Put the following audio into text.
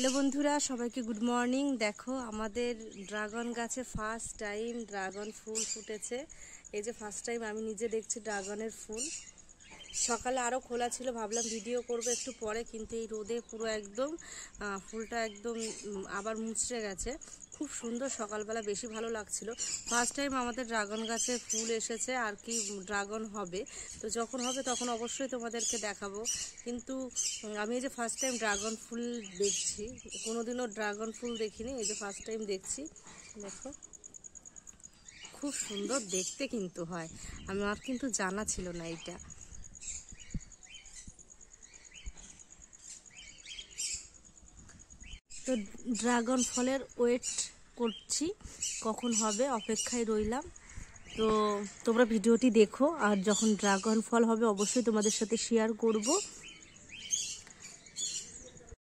hello বন্ধুরা সবাইকে good morning দেখো আমাদের ড্রাগন গাছে ফার্স্ট টাইম ড্রাগন ফুল ফুটেছে এই যে ফার্স্ট টাইম আমি নিজে দেখছি ড্রাগনের ফুল সকালে আরও খোলা ছিল ভাবলাম ভিডিও করব একটু পরে কিন্তু এই রোদে পুরো একদম ফুলটা একদম আবার মুচড়ে গেছে খুব সুন্দর সকালবেলা বেশি ভালো লাগছিল ফার্স্ট টাইম আমাদের ড্রাগন গাছে ফুল এসেছে আর কি ড্রাগন হবে তো যখন হবে তখন অবশ্যই তোমাদেরকে দেখাবো কিন্তু আমি এই যে ফার্স্ট টাইম ড্রাগন ফুল দেখছি কোনোদিনও ড্রাগন ফুল দেখিনি এই যে ফার্স্ট টাইম দেখছি দেখো খুব সুন্দর দেখতে কিন্তু হয় আমার কিন্তু জানা ছিল না এটা তো ড্রাগন ফলের ওয়েট করছি কখন হবে অপেক্ষায় রইলাম তো তোমরা ভিডিওটি দেখো আর যখন ড্রাগন ফল হবে অবশ্যই তোমাদের সাথে শেয়ার করব